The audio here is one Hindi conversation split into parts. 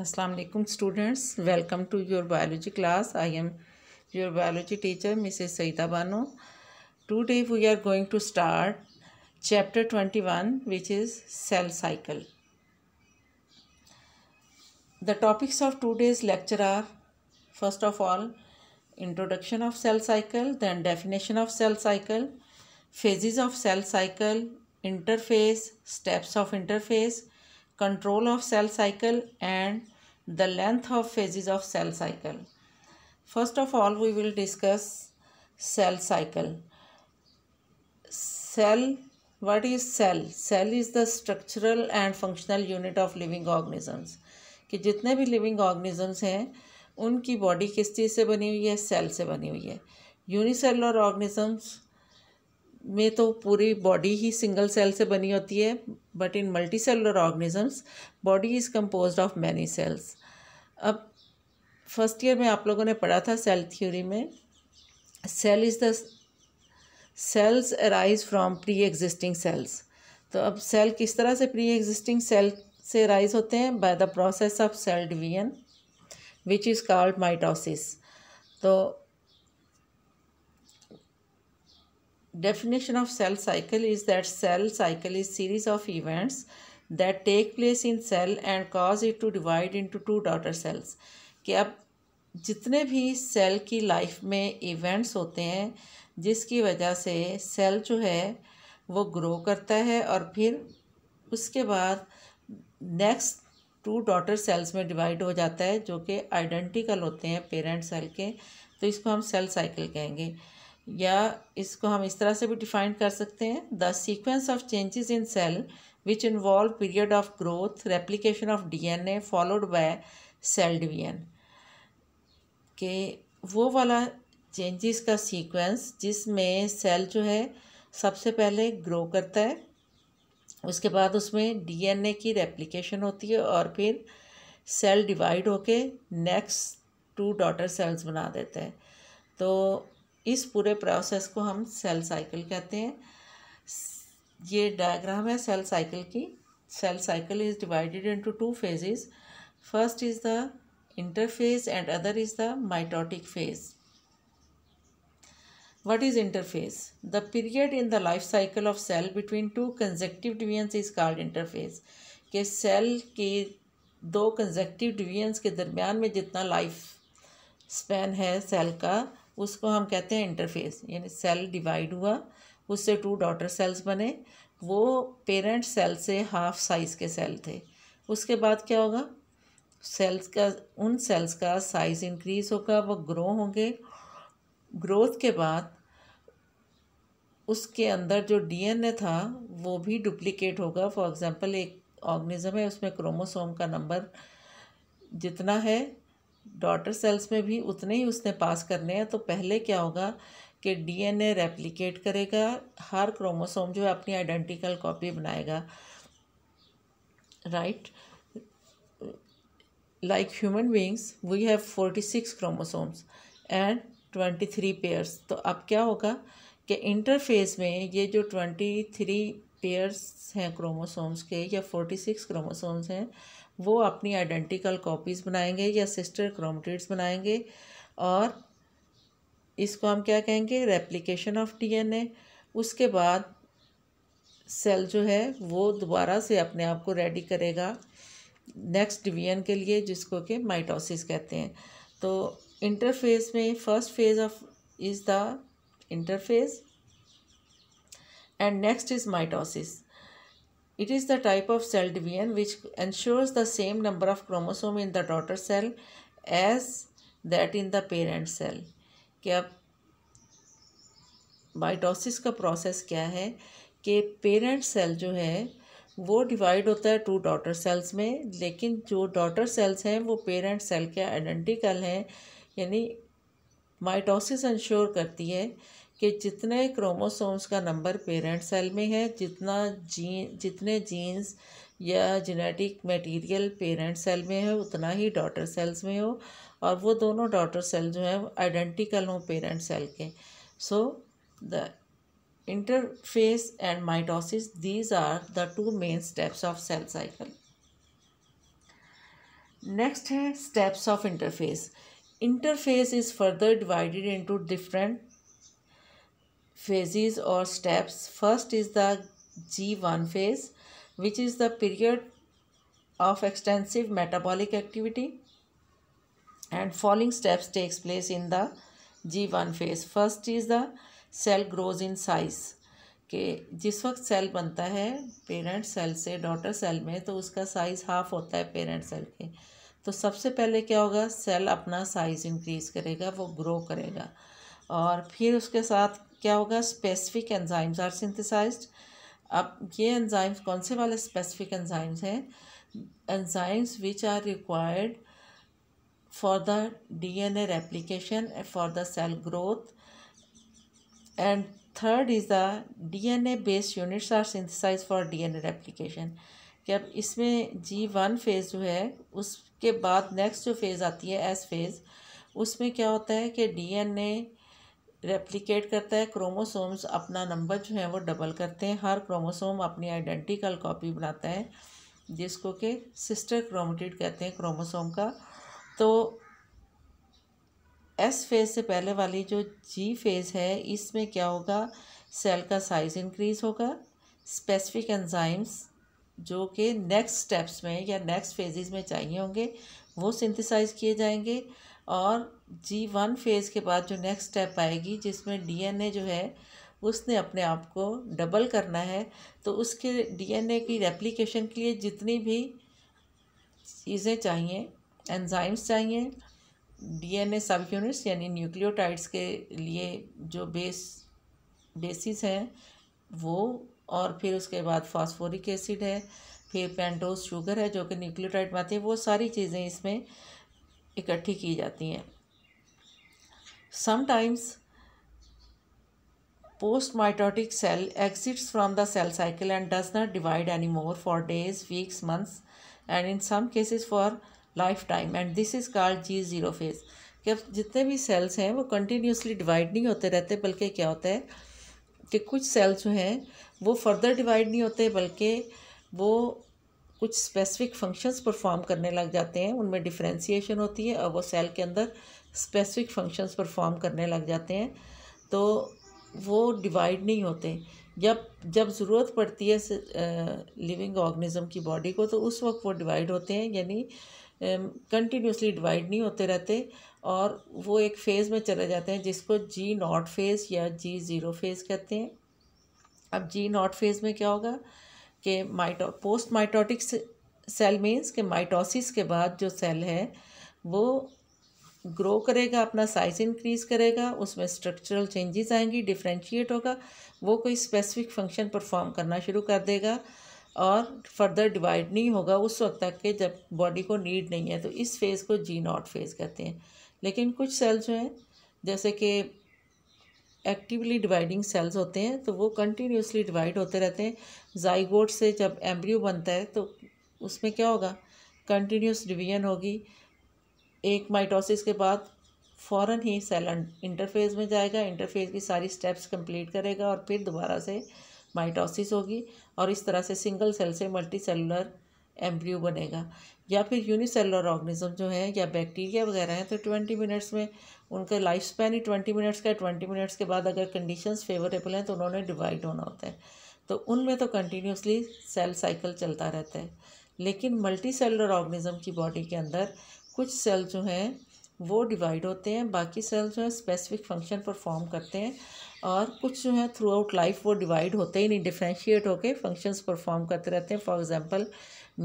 अस्सलाम वालेकुम students welcome to your biology class i am your biology teacher mrs saida bano today we are going to start chapter 21 which is cell cycle the topics of today's lecture are first of all introduction of cell cycle then definition of cell cycle phases of cell cycle interface steps of interface control of cell cycle and the length of phases of cell cycle. First of all, we will discuss cell cycle. Cell, what is cell? Cell is the structural and functional unit of living organisms. कि जितने भी लिविंग ऑर्गेनिजम्स हैं उनकी बॉडी किस चीज़ से बनी हुई है सेल से बनी हुई है यूनिसेलर ऑर्गेनिजम्स में तो पूरी बॉडी ही सिंगल सेल से बनी होती है but in multi cellular organisms body is compose of many cells अब फर्स्ट ईयर में आप लोगों ने पढ़ा था सेल थ्योरी में cell is the cells arise from pre existing cells तो अब सेल किस तरह से प्री एग्जिस्टिंग सेल से अराइज़ होते हैं by the process of cell division which is called mitosis तो definition of cell cycle is that cell cycle is series of events that take place in cell and cause it to divide into two daughter cells कि अब जितने भी सेल की लाइफ में इवेंट्स होते हैं जिसकी वजह से सेल जो है वो ग्रो करता है और फिर उसके बाद नेक्स्ट टू डॉटर सेल्स में डिवाइड हो जाता है जो कि आइडेंटिकल होते हैं पेरेंट सेल के तो इसको हम सेल साइकिल कहेंगे या इसको हम इस तरह से भी डिफाइन कर सकते हैं the sequence of changes in cell which involve period of growth replication of D N A followed by cell division के वो वाला चेंजेस का सीक्वेंस जिसमें सेल जो है सबसे पहले ग्रो करता है उसके बाद उसमें डीएनए की रेप्लिकेशन होती है और फिर सेल डिवाइड होके नेक्स्ट टू डॉटर सेल्स बना देता है तो इस पूरे प्रोसेस को हम सेल साइकिल कहते हैं ये डायग्राम है सेल साइकिल की cell cycle is divided into two phases first is the interphase and other is the mitotic phase what is interphase the period in the life cycle of cell between two consecutive divisions is called interphase के सेल के दो कंजेक्टिव डिवीजंस के दरमियान में जितना लाइफ स्पैन है सेल का उसको हम कहते हैं इंटरफेस यानी सेल डिवाइड हुआ उससे टू डॉटर सेल्स बने वो पेरेंट सेल से हाफ साइज़ के सेल थे उसके बाद क्या होगा सेल्स का उन सेल्स का साइज़ इंक्रीज़ होगा वो ग्रो होंगे ग्रोथ के बाद उसके अंदर जो डीएनए था वो भी डुप्लीकेट होगा फॉर एग्ज़ाम्पल एक ऑर्गेनिज्म है उसमें क्रोमोसोम का नंबर जितना है डॉटर सेल्स में भी उतने ही उसने पास करने हैं तो पहले क्या होगा कि डीएनए रेप्लिकेट करेगा हर क्रोमोसोम जो है अपनी आइडेंटिकल कॉपी बनाएगा right like human beings we have forty six chromosomes and twenty three pairs तो अब क्या होगा कि इंटरफेस में ये जो ट्वेंटी थ्री पेयर्स हैं क्रोमोसोम्स के या फोर्टी सिक्स क्रोमोसोम्स हैं वो अपनी आइडेंटिकल कॉपीज़ बनाएंगे या सिस्टर क्रोमटिड्स बनाएंगे और इसको हम क्या कहेंगे रेप्लिकेशन ऑफ डीएनए उसके बाद सेल जो है वो दोबारा से अपने आप को रेडी करेगा नेक्स्ट डिवीजन के लिए जिसको कि माइटोसिस कहते हैं तो इंटरफेज में first phase of is the interphase and next is mitosis It is the type of cell division which ensures the same number of chromosome in the daughter cell as that in the parent cell. kya mitosis का प्रोसेस क्या है कि पेरेंट सेल जो है वो डिवाइड होता है टू डॉटर सेल्स में लेकिन जो डॉटर सेल्स हैं वो पेरेंट सेल के आइडेंटिकल हैं यानी माइटोसिस इंश्योर करती है कि जितने क्रोमोसोम्स का नंबर पेरेंट सेल में है जितना जीन जितने जीन्स या जेनेटिक मटेरियल पेरेंट सेल में है उतना ही डॉटर सेल्स में हो और वो दोनों डॉटर सेल जो हैं आइडेंटिकल हों पेरेंट सेल के so the interphase and mitosis these are the two main steps of cell cycle next है steps of interphase interphase is further divided into different phases or steps. First is the G1 phase, which is the period of extensive metabolic activity and following steps takes place in the G1 phase. First is the cell grows in size. के जिस वक्त सेल बनता है पेरेंट सेल से डॉटर सेल में तो उसका साइज़ हाफ होता है पेरेंट सेल के तो सबसे पहले क्या होगा सेल अपना साइज़ इंक्रीज़ करेगा वो ग्रो करेगा और फिर उसके साथ क्या होगा स्पेसिफिक एंजाइम्स आर सिंथेसाइज्ड अब ये एंजाइम्स कौन से वाले स्पेसिफिक एंजाइम्स हैं enzymes which are required for the DNA replication for the cell growth and third is the DNA based units are synthesized for DNA replication कि अब इसमें जी वन फेज़ जो है उसके बाद नेक्स्ट जो फेज़ आती है एस फेज़ उसमें क्या होता है कि डीएनए रेप्लिकेट करता है क्रोमोसोम्स अपना नंबर जो है वो डबल करते हैं हर क्रोमोसोम अपनी आइडेंटिकल कॉपी बनाता है जिसको के सिस्टर क्रोमोटिड कहते हैं क्रोमोसोम का तो एस फेज़ से पहले वाली जो जी फेज़ है इसमें क्या होगा सेल का साइज़ इंक्रीज़ होगा स्पेसिफिक एंजाइम्स जो कि नेक्स्ट स्टेप्स में या नेक्स्ट फेजेस में चाहिए होंगे वो सिंथेसाइज किए जाएंगे और जी वन फ़ेज़ के बाद जो नेक्स्ट स्टेप आएगी जिसमें डीएनए जो है उसने अपने आप को डबल करना है तो उसके डीएनए की रेप्लिकेशन के लिए जितनी भी चीज़ें चाहिए एंजाइम्स चाहिए डीएनए सब यूनिट्स यानी न्यूक्लियोटाइड्स के लिए जो बेस बेसिस हैं वो और फिर उसके बाद फास्फोरिक एसिड है फिर पेंटोज शुगर है जो कि न्यूक्लियोटाइड में आती है वो सारी चीज़ें इसमें इकट्ठी की जाती हैं sometimes post mitotic cell exits from the cell cycle and does not divide any more for days weeks months and in some cases for life time and this is called G zero phase कि जितने भी सेल्स हैं वो कंटिन्यूसली डिवाइड नहीं होते रहते बल्कि क्या होता है कि कुछ सेल्स जो हैं वो फर्दर डिवाइड नहीं होते बल्कि वो कुछ स्पेसिफिक फंक्शंस परफॉर्म करने लग जाते हैं उनमें डिफ्रेंसीशन होती है और वो सेल के अंदर स्पेसिफिक फंक्शंस परफॉर्म करने लग जाते हैं तो वो डिवाइड नहीं होते जब जब ज़रूरत पड़ती है लिविंग ऑर्गेनिज्म की बॉडी को तो उस वक्त वो डिवाइड होते हैं यानी कंटिन्यूसली डिवाइड नहीं होते रहते और वो एक फ़ेज़ में चले जाते हैं जिसको जी नॉट फेज़ या जी ज़ीरो फेज़ कहते हैं अब जी नॉट फेज़ में क्या होगा के mito post mitotic cell means के माइटोसिस के बाद जो सेल है वो ग्रो करेगा अपना साइज इंक्रीज करेगा उसमें स्ट्रक्चरल चेंजेस आएंगी डिफ्रेंशिएट होगा वो कोई स्पेसिफिक फंक्शन परफॉर्म करना शुरू कर देगा और फर्दर डिवाइड नहीं होगा उस वक्त तक के जब बॉडी को नीड नहीं है तो इस फेज़ को जी नॉट फेज़ कहते हैं लेकिन कुछ सेल जो हैं जैसे कि एक्टिवली डिवाइडिंग सेल्स होते हैं तो वो कंटिन्यूसली डिवाइड होते रहते हैं जाइगोट से जब एम्ब्रियो बनता है तो उसमें क्या होगा कंटिन्यूस डिवीजन होगी एक माइटोसिस के बाद फ़ौर ही सेल इंटरफेज में जाएगा इंटरफेज की सारी स्टेप्स कंप्लीट करेगा और फिर दोबारा से माइटोसिस होगी और इस तरह से सिंगल सेल से मल्टी सेलुलर एम्ब्रियो बनेगा या फिर यूनिसेलुलर ऑर्गेनिज्म जो है या बैक्टीरिया वगैरह हैं तो ट्वेंटी मिनट्स में उनका लाइफ स्पैन ही ट्वेंटी मिनट्स का है ट्वेंटी मिनट्स के बाद अगर कंडीशन फेवरेबल हैं तो उन्होंने डिवाइड होना होता है तो उनमें तो कंटिन्यूसली सेल साइकिल चलता रहता है लेकिन मल्टी सेलर ऑर्गेनिज्म की बॉडी के अंदर कुछ सेल जो हैं वो डिवाइड होते हैं बाकी सेल जो हैं स्पेसिफिक फंक्शन परफॉर्म करते हैं और कुछ जो हैं थ्रू आउट लाइफ वो डिवाइड होते ही नहीं डिफ्रेंशिएट होकर फंक्शंस परफॉर्म करते रहते हैं फॉर एग्जांपल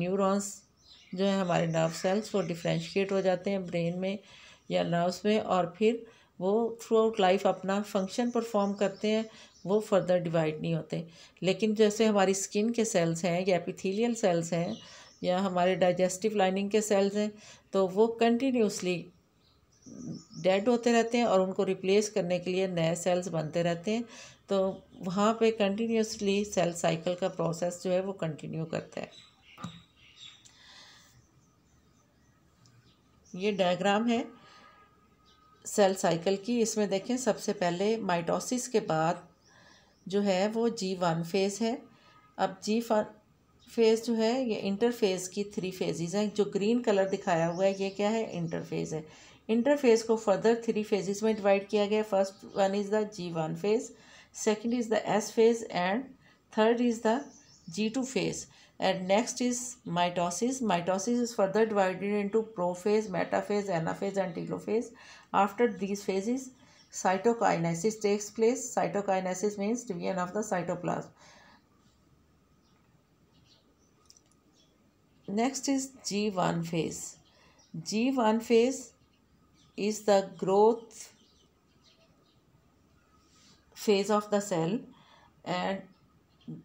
न्यूरॉन्स जो है हमारे नर्व सेल्स वो डिफ्रेंशिएट हो जाते हैं ब्रेन में या नर्व्स में और फिर वो थ्रू आउट लाइफ अपना फंक्शन परफॉर्म करते हैं वो फर्दर डिवाइड नहीं होते लेकिन जैसे हमारी स्किन के सेल्स हैं या एपिथीलियल सेल्स हैं या हमारे डाइजेस्टिव लाइनिंग के सेल्स हैं तो वो कंटिन्यूसली डेड होते रहते हैं और उनको रिप्लेस करने के लिए नए सेल्स बनते रहते हैं तो वहाँ पे कंटिन्यूसली सेल साइकिल का प्रोसेस जो है वो कंटिन्यू करता है ये डायग्राम है सेल साइकिल की इसमें देखें सबसे पहले माइटोसिस के बाद जो है वो जी वन फेज़ है अब जी फेज़ जो है ये इंटरफेज़ की थ्री फेजेस हैं जो ग्रीन कलर दिखाया हुआ है ये क्या है इंटरफेज़ है इंटरफेज़ को फर्दर थ्री फेजेस में डिवाइड किया गया first one is the G one phase second is the S phase and third is the G two phase and next is mitosis mitosis is further divided into prophase metaphase anaphase and telophase After these phases, cytokinesis takes place. Cytokinesis means division of the cytoplasm. Next is G1 phase. G1 phase is the growth phase of the cell and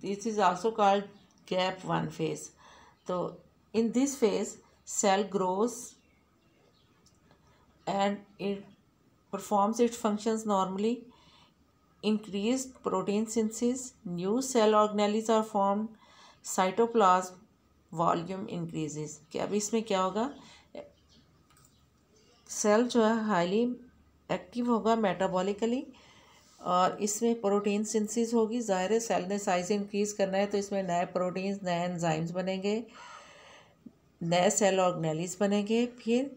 this is also called gap 1 phase. So in this phase cell grows and it performs its functions normally. Increased protein synthesis, new cell organelles are formed, cytoplasm volume increases क्या अब इसमें क्या होगा सेल जो है हाईली एक्टिव होगा मेटाबॉलिकली और इसमें प्रोटीन सिंथेसिस होगी ज़ाहिर है सेल ने साइज इंक्रीज़ करना है तो इसमें नए प्रोटीन्स नए एंजाइम्स बनेंगे नए सेल ऑर्गेनेलिस बनेंगे फिर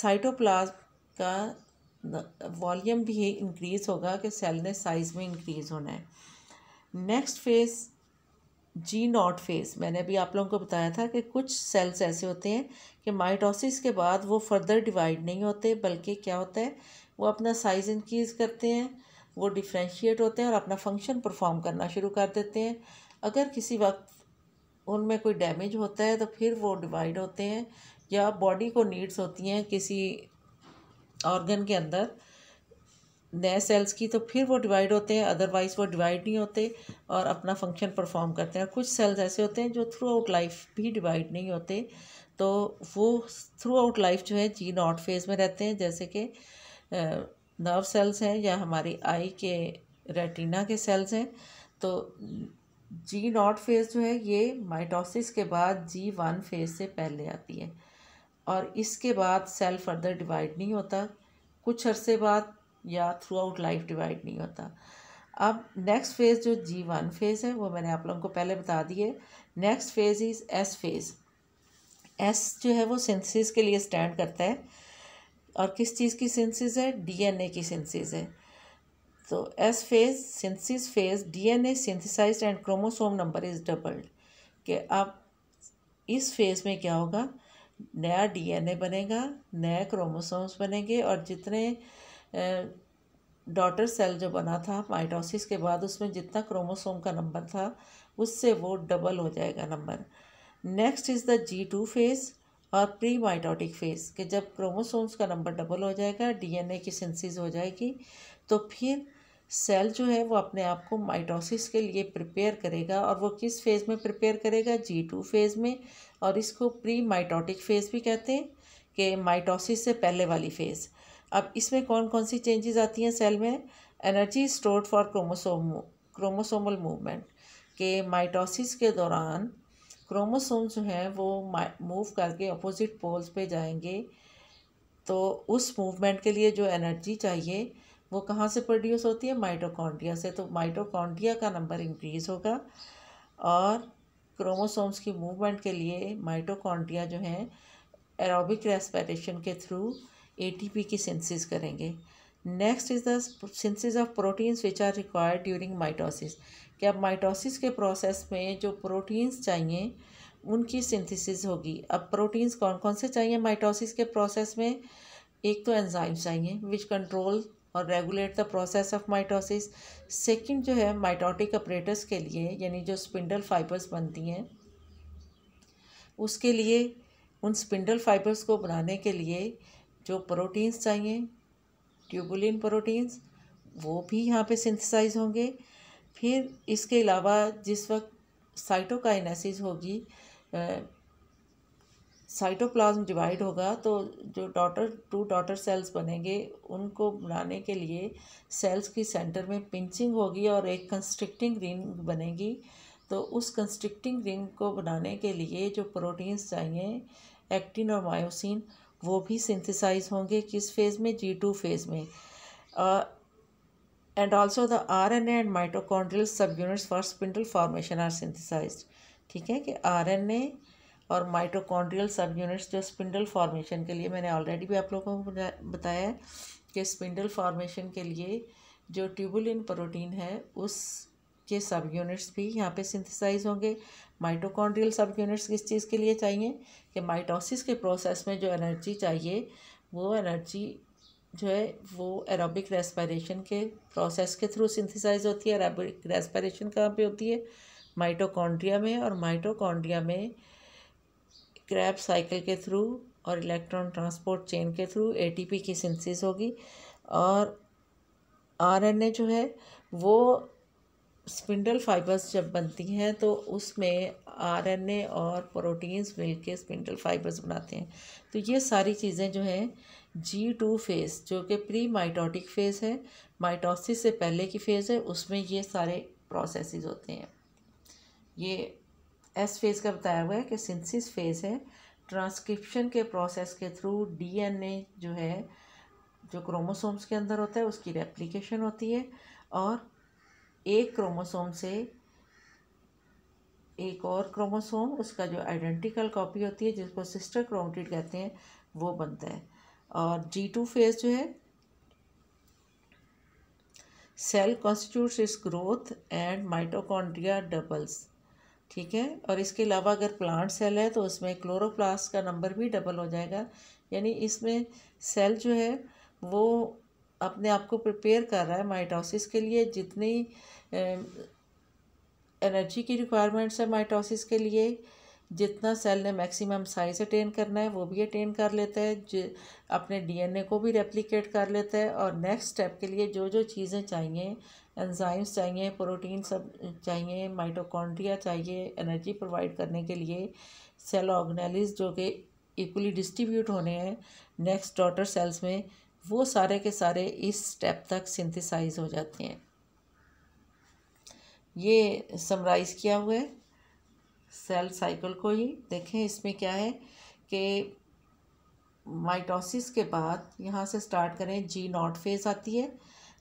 साइटोप्लाज्म का वॉल्यूम भी इंक्रीज़ होगा कि सेल ने साइज़ में इंक्रीज़ होना है next phase G naught phase मैंने अभी आप लोगों को बताया था कि कुछ सेल्स ऐसे होते हैं कि माइटोसिस के बाद वो फर्दर डिवाइड नहीं होते बल्कि क्या होता है वो अपना साइज़ इंक्रीज़ करते हैं वो डिफ्रेंशिएट होते हैं और अपना फंक्शन परफॉर्म करना शुरू कर देते हैं अगर किसी वक्त उनमें कोई डैमेज होता है तो फिर वो डिवाइड होते हैं या बॉडी को नीड्स होती हैं किसी ऑर्गन के अंदर नए सेल्स की तो फिर वो डिवाइड होते हैं अदरवाइज़ वो डिवाइड नहीं होते और अपना फंक्शन परफॉर्म करते हैं कुछ सेल्स ऐसे होते हैं जो थ्रू आउट लाइफ भी डिवाइड नहीं होते तो वो थ्रू आउट लाइफ जो है जी नॉट फेज़ में रहते हैं जैसे कि नर्व सेल्स हैं या हमारी आई के रेटिना के सेल्स हैं तो जी नॉट फेज़ जो है ये माइटोसिस के बाद जी वन फेज़ से पहले आती है और इसके बाद सेल फर्दर डिवाइड नहीं होता कुछ अरसे बाद या थ्रू आउट लाइफ डिवाइड नहीं होता अब नेक्स्ट फेज़ जो जी वन फेज़ है वो मैंने आप लोगों को पहले बता दी है next phase is S phase S जो है वो सिंथेसिस के लिए स्टैंड करता है और किस चीज़ की सिंथेसिस है डीएनए की सिंथेसिस है तो S phase synthesis phase DNA synthesized and chromosome number is doubled कि अब इस फेज़ में क्या होगा नया डीएनए बनेगा नए क्रोमोसोम्स बनेंगे और जितने डॉटर सेल जो बना था माइटोसिस के बाद उसमें जितना क्रोमोसोम का नंबर था उससे वो डबल हो जाएगा number next is the G two phase और प्री माइटोटिक फेज़ कि जब क्रोमोसोम्स का नंबर डबल हो जाएगा डीएनए की सिंसिस हो जाएगी तो फिर सेल जो है वो अपने आप को माइटोसिस के लिए प्रिपेयर करेगा और वो किस फेज़ में प्रिपेयर करेगा जी टू फेज़ में और इसको प्री माइटोटिक फेज़ भी कहते हैं कि माइटोसिस से पहले वाली फ़ेज़ अब इसमें कौन कौन सी चेंजेस आती हैं सेल में energy stored for chromosome chromosomal movement के माइटोसिस के दौरान क्रोमोसोम जो हैं वो मूव करके अपोजिट पोल्स पे जाएंगे तो उस मूवमेंट के लिए जो एनर्जी चाहिए वो कहाँ से प्रोड्यूस होती है माइटोकॉन्ड्रिया से तो माइटोकॉन्ड्रिया का नंबर इंक्रीज़ होगा और क्रोमोसोम्स की मूवमेंट के लिए माइटोकॉन्ड्रिया जो हैं एरोबिक रेस्पिरेशन के थ्रू एटीपी की सिंथेसिस करेंगे next is the synthesis of proteins which are required during mitosis कि अब माइटोसिस के प्रोसेस में जो प्रोटीन्स चाहिए उनकी सिंथेसिस होगी अब प्रोटीन्स कौन कौन से चाहिए माइटोसिस के प्रोसेस में एक तो एंजाइम्स चाहिए विच कंट्रोल और regulate the process of mitosis second जो है माइटोटिक अपरेटस के लिए यानी जो स्पिंडल फाइबर्स बनती हैं उसके लिए उन स्पिंडल फाइबर्स को बनाने के लिए जो प्रोटीन्स चाहिए ट्यूबुलिन प्रोटीन्स वो भी यहाँ पे सिंथेसाइज होंगे फिर इसके अलावा जिस वक्त साइटोकाइनेसिस होगी साइटोप्लाज्म डिवाइड होगा तो जो डॉटर टू डॉटर सेल्स बनेंगे उनको बनाने के लिए सेल्स की सेंटर में पिंचिंग होगी और एक कंस्ट्रिक्टिंग रिंग बनेगी तो उस कंस्ट्रिक्टिंग रिंग को बनाने के लिए जो प्रोटीन्स चाहिए एक्टिन और मायोसिन वो भी सिंथेसाइज होंगे किस फेज़ में जी टू फेज़ में and also the R N and mitochondrial sub units for spindle formation are synthesize ठीक है कि आर एन ए और माइटोकॉन्ड्रियल सब यूनिट्स जो स्पिंडल फॉर्मेशन के लिए मैंने ऑलरेडी भी आप लोगों को बताया है कि स्पिंडल फॉर्मेशन के लिए जो ट्यूबुलिन प्रोटीन है उस के सब यूनिट्स भी यहाँ पे सिंथेसाइज होंगे माइटोकॉन्ड्रियल सब यूनिट्स किस चीज़ के लिए चाहिए कि माइटोसिस के प्रोसेस में जो एनर्जी चाहिए वो एनर्जी जो है वो एरोबिक रेस्पिरेशन के प्रोसेस के थ्रू सिंथेसाइज होती है एरोबिक रेस्पिरेशन कहाँ पे होती है माइटोकॉन्ड्रिया में और माइटोकॉन्ड्रिया में क्रैप साइकिल के थ्रू और इलेक्ट्रॉन ट्रांसपोर्ट चेन के थ्रू एटीपी की सिंथेसिस होगी और आरएनए जो है वो स्पिंडल फाइबर्स जब बनती हैं तो उसमें आरएनए और प्रोटीन्स मिलके स्पिंडल फाइबर्स बनाते हैं तो ये सारी चीज़ें जो हैं जी टू फेज़ जो कि प्री माइटोटिक फेज़ है माइटोसिस से पहले की फ़ेज़ है उसमें ये सारे प्रोसेसेस होते हैं ये एस फेज का बताया हुआ है कि सिंथेसिस फेज है ट्रांसक्रिप्शन के प्रोसेस के थ्रू डीएनए जो है जो क्रोमोसोम्स के अंदर होता है उसकी रेप्लिकेशन होती है और एक क्रोमोसोम से एक और क्रोमोसोम उसका जो आइडेंटिकल कॉपी होती है जिसको सिस्टर क्रोमेटिड कहते हैं वो बनता है और जी टू फेज जो है cell constitutes is growth and mitochondria doubles ठीक है और इसके अलावा अगर प्लांट सेल है तो उसमें क्लोरोप्लास्ट का नंबर भी डबल हो जाएगा यानी इसमें सेल जो है वो अपने आप को प्रिपेयर कर रहा है माइटोसिस के लिए जितनी एनर्जी की रिक्वायरमेंट्स है माइटोसिस के लिए जितना सेल ने मैक्सिमम साइज अटेन करना है वो भी अटेन कर लेता है जो अपने डीएनए को भी रेप्लिकेट कर लेता है और नेक्स्ट स्टेप के लिए जो जो चीज़ें चाहिए एंजाइम्स चाहिए प्रोटीन सब चाहिए माइटोकॉन्ड्रिया चाहिए एनर्जी प्रोवाइड करने के लिए सेल ऑर्गनैलिस जो कि इक्वली डिस्ट्रीब्यूट होने हैं नेक्स्ट डॉटर सेल्स में वो सारे के सारे इस स्टेप तक सिंथेसाइज हो जाते हैं ये समराइज किया हुआ है सेल साइकिल को ही देखें इसमें क्या है कि माइटोसिस के बाद यहाँ से स्टार्ट करें जी नॉट फेज़ आती है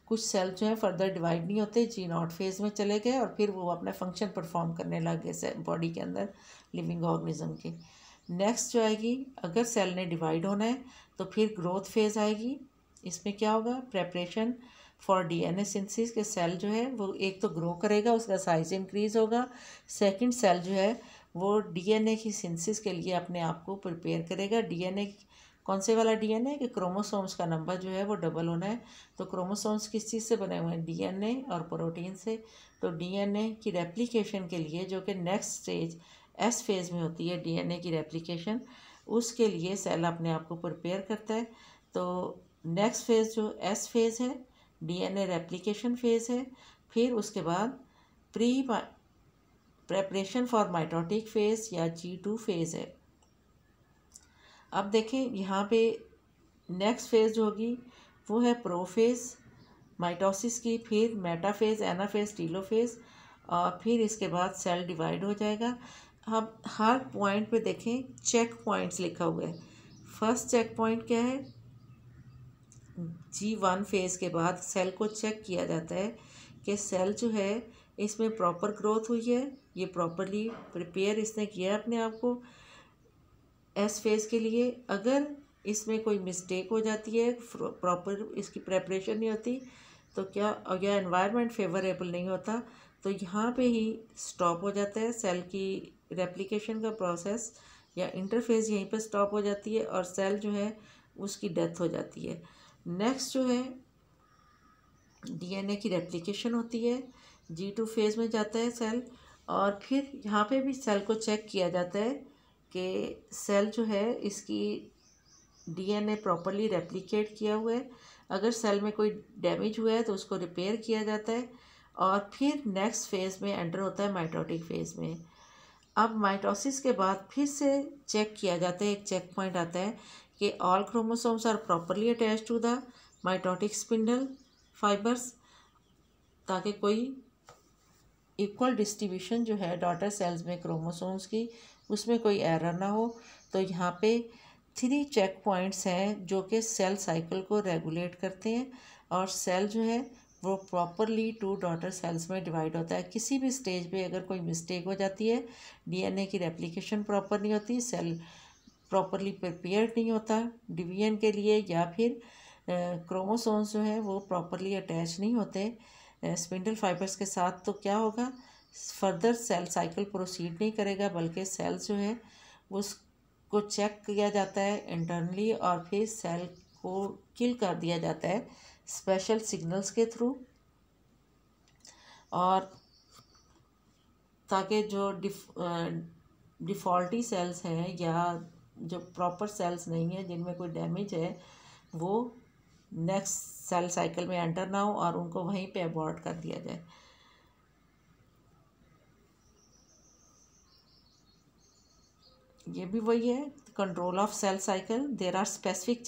कुछ सेल जो है फर्दर डिवाइड नहीं होते जी नॉट फेज़ में चले गए और फिर वो अपना फंक्शन परफॉर्म करने लग गए बॉडी के अंदर लिविंग ऑर्गेनिज्म के नेक्स्ट जो आएगी अगर सेल ने डिवाइड होना है तो फिर ग्रोथ फेज़ आएगी इसमें क्या होगा preparation for D N A के सेल जो है वो एक तो ग्रो करेगा उसका साइज इंक्रीज़ होगा सेकंड सेल जो है वो डीएनए की सेंसिस के लिए अपने आप को प्रिपेयर करेगा डीएनए कौन से वाला डीएनए कि क्रोमोसोम्स का नंबर जो है वो डबल होना है तो क्रोमोसोम्स किस चीज़ से बने हुए हैं डीएनए और प्रोटीन से तो डीएनए की रेप्लिकेशन के लिए जो कि नेक्स्ट स्टेज एस फेज में होती है डीएनए की रेप्लिकेशन उसके लिए सेल अपने आप को प्रिपेयर करता है तो नेक्स्ट फेज़ जो एस फेज़ है डीएनए रेप्लिकेशन फेज़ है फिर उसके बाद pre preparation for mitotic phase या जी टू फेज़ है अब देखें यहाँ पे नेक्स्ट फेज़ जो होगी वो है प्रोफेज़ माइटोसिस की फिर मेटाफेज एनाफेज टीलोफेज और फिर इसके बाद सेल डिवाइड हो जाएगा अब हर पॉइंट पे देखें चेक पॉइंट्स लिखा हुआ है फर्स्ट चेक पॉइंट क्या है जी वन फेज़ के बाद सेल को चेक किया जाता है कि सेल जो है इसमें प्रॉपर ग्रोथ हुई है ये प्रॉपरली प्रिपेयर इसने किया है अपने आप को एस फेज़ के लिए अगर इसमें कोई मिस्टेक हो जाती है प्रॉपर इसकी प्रेपरेशन नहीं होती तो क्या या एनवायरनमेंट फेवरेबल नहीं होता तो यहाँ पे ही स्टॉप हो जाता है सेल की रेप्लिकेशन का प्रोसेस या इंटरफेस यहीं पर स्टॉप हो जाती है और सेल जो है उसकी डेथ हो जाती है नेक्स्ट जो है डीएनए की रेप्लिकेशन होती है जी टू फेज़ में जाता है सेल और फिर यहाँ पे भी सेल को चेक किया जाता है कि सेल जो है इसकी डीएनए प्रॉपरली रेप्लिकेट किया हुआ है अगर सेल में कोई डैमेज हुआ है तो उसको रिपेयर किया जाता है और फिर नेक्स्ट फेज़ में एंटर होता है माइटोटिक फेज़ में अब माइटोसिस के बाद फिर से चेक किया जाता है एक चेक पॉइंट आता है कि all chromosomes are properly attach to the mitotic spindle fibres ताकि कोई इक्वल डिस्ट्रीब्यूशन जो है डॉटर सेल्स में क्रोमोसोम्स की उसमें कोई एरर ना हो तो यहाँ पे थ्री चेक पॉइंट्स हैं जो कि सेल साइकिल को रेगुलेट करते हैं और सेल जो है वो प्रॉपरली टू डॉटर सेल्स में डिवाइड होता है किसी भी स्टेज पे अगर कोई मिस्टेक हो जाती है डीएनए की रेप्लिकेशन प्रॉपर नहीं होती सेल प्रॉपरली प्रिपेयर नहीं होता डिवीजन के लिए या फिर क्रोमोसोम्स जो है वो प्रॉपरली अटैच नहीं होते स्पिंडल फाइबर्स के साथ तो क्या होगा फर्दर सेल साइकिल प्रोसीड नहीं करेगा बल्कि सेल्स जो है उसको चेक किया जाता है इंटरनली और फिर सेल को किल कर दिया जाता है स्पेशल सिग्नल्स के थ्रू और ताकि जो डिफ डिफ़ॉल्टी सेल्स हैं या जो प्रॉपर सेल्स नहीं है जिनमें कोई डैमेज है वो नेक्स्ट सेल साइकिल में एंटर ना हो और उनको वहीं पे अबॉर्ट कर दिया जाए ये भी वही है control of cell cycle there are specific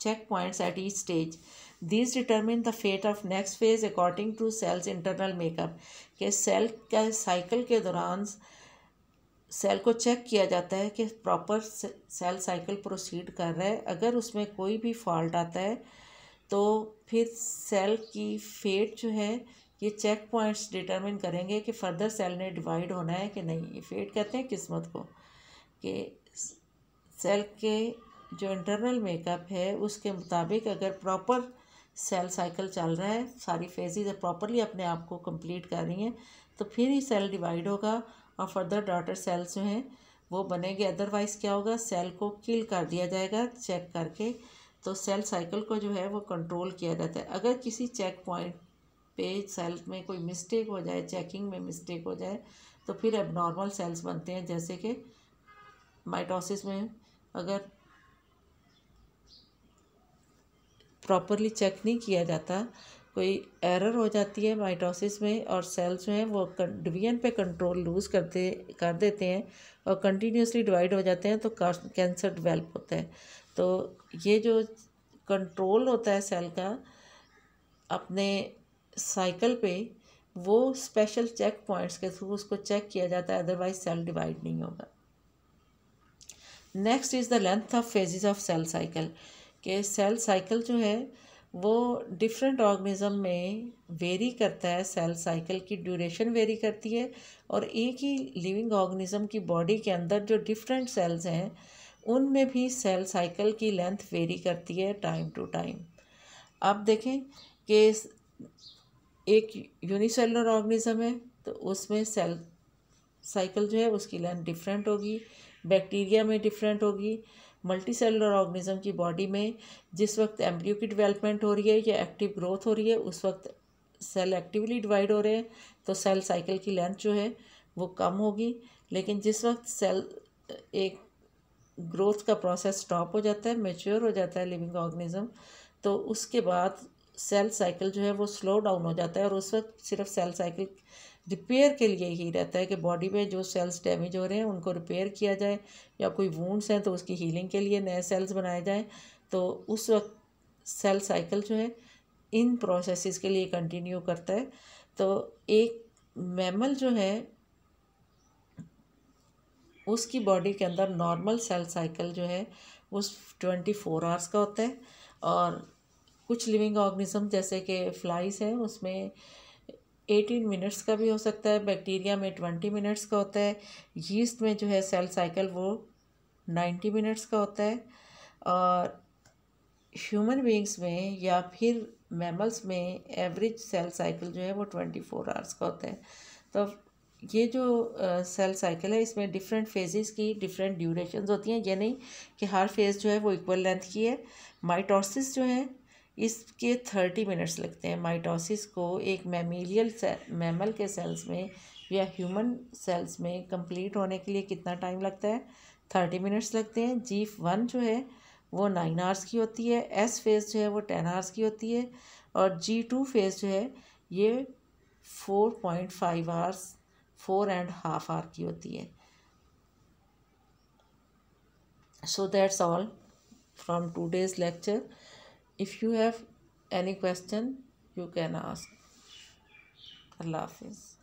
checkpoints at each stage this determine the fate of next phase according to cell's internal makeup के सेल का साइकिल के दौरान सेल को चेक किया जाता है कि प्रॉपर सेल साइकिल प्रोसीड कर रहा है अगर उसमें कोई भी फॉल्ट आता है तो फिर सेल की फेट जो है ये चेक पॉइंट्स डिटरमिन करेंगे कि फ़र्दर सेल ने डिवाइड होना है कि नहीं ये फेट कहते हैं किस्मत को के सेल के जो इंटरनल मेकअप है उसके मुताबिक अगर प्रॉपर सेल साइकिल चल रहा है सारी फेजेज प्रॉपरली अपने आप को कंप्लीट कर रही हैं तो फिर ही सेल डिवाइड होगा और फर्दर डॉटर सेल्स जो हैं वो बनेंगे अदरवाइज़ क्या होगा सेल को किल कर दिया जाएगा चेक करके तो सेल साइकिल को जो है वो कंट्रोल किया जाता है अगर किसी चेक पॉइंट पे सेल में कोई मिस्टेक हो जाए चेकिंग में मिस्टेक हो जाए तो फिर अब नॉर्मल सेल्स बनते हैं जैसे कि माइटोसिस में अगर प्रॉपरली चेक नहीं किया जाता कोई एरर हो जाती है माइटोसिस में और सेल्स में वो डिवीजन पे कंट्रोल लूज़ करते कर देते हैं और कंटिन्यूसली डिवाइड हो जाते हैं तो कैंसर डेवलप होता है तो ये जो कंट्रोल होता है सेल का अपने साइकिल पे वो स्पेशल चेक पॉइंट्स के थ्रू उसको चेक किया जाता है अदरवाइज सेल डिवाइड नहीं होगा next is the length of phases of cell cycle के सेल साइकिल जो है वो डिफरेंट ऑर्गेनिज्म में वेरी करता है सेल साइकिल की ड्यूरेशन वेरी करती है और एक ही लिविंग ऑर्गेनिज़म की बॉडी के अंदर जो डिफरेंट सेल्स हैं उनमें भी सेल साइकिल की लेंथ वेरी करती है टाइम टू टाइम आप देखें कि एक यूनिसेलर ऑर्गेनिज़म है तो उसमें सेल साइकिल जो है उसकी लेंथ डिफरेंट होगी बैक्टीरिया में डिफरेंट होगी मल्टी सेलुलर ऑर्गेनिज्म की बॉडी में जिस वक्त एम्ब्रियो की डिवेलपमेंट हो रही है या एक्टिव ग्रोथ हो रही है उस वक्त सेल एक्टिवली डिवाइड हो रहे हैं तो सेल साइकिल की लेंथ जो है वो कम होगी लेकिन जिस वक्त सेल एक ग्रोथ का प्रोसेस स्टॉप हो जाता है मेच्योर हो जाता है लिविंग ऑर्गेनिज्म तो उसके बाद सेल साइकिल जो है वो स्लो डाउन हो जाता है और उस वक्त सिर्फ सेल साइकिल रिपेयर के लिए ही रहता है कि बॉडी में जो सेल्स डैमेज हो रहे हैं उनको रिपेयर किया जाए या कोई वूंड्स हैं तो उसकी हीलिंग के लिए नए सेल्स बनाए जाएँ तो उस वक्त सेल साइकिल जो है इन प्रोसेसेस के लिए कंटिन्यू करता है तो एक मैमल जो है उसकी बॉडी के अंदर नॉर्मल सेल साइकिल जो है उस ट्वेंटी फोर आवर्स का होता है और कुछ लिविंग ऑर्गेनिज्म जैसे कि फ्लाइज हैं उसमें एटीन मिनट्स का भी हो सकता है बैक्टीरिया में ट्वेंटी मिनट्स का होता है यीस्ट में जो है सेल साइकिल वो नाइन्टी मिनट्स का होता है और ह्यूमन बींग्स में या फिर मैमल्स में एवरेज सेल साइकिल जो है वो ट्वेंटी फोर आवर्स का होता है तो ये जो सेल साइकिल है इसमें डिफरेंट फेजेस की डिफरेंट ड्यूरेशंस होती हैं ये नहीं कि हर फेज़ जो है वो इक्वल लेंथ की है माइटोसिस जो है इसके थर्टी मिनट्स लगते हैं माइटोसिस को एक से मैमल के सेल्स में या ह्यूमन सेल्स में कंप्लीट होने के लिए कितना टाइम लगता है थर्टी मिनट्स लगते हैं जीफ वन जो है वो नाइन आवर्स की होती है एस फेज़ जो है वो टेन आवर्स की होती है और जी टू फेज़ जो है ये four point five hours four and half hour की होती है so that's all from today's lecture if you have any question you can ask allah hafiz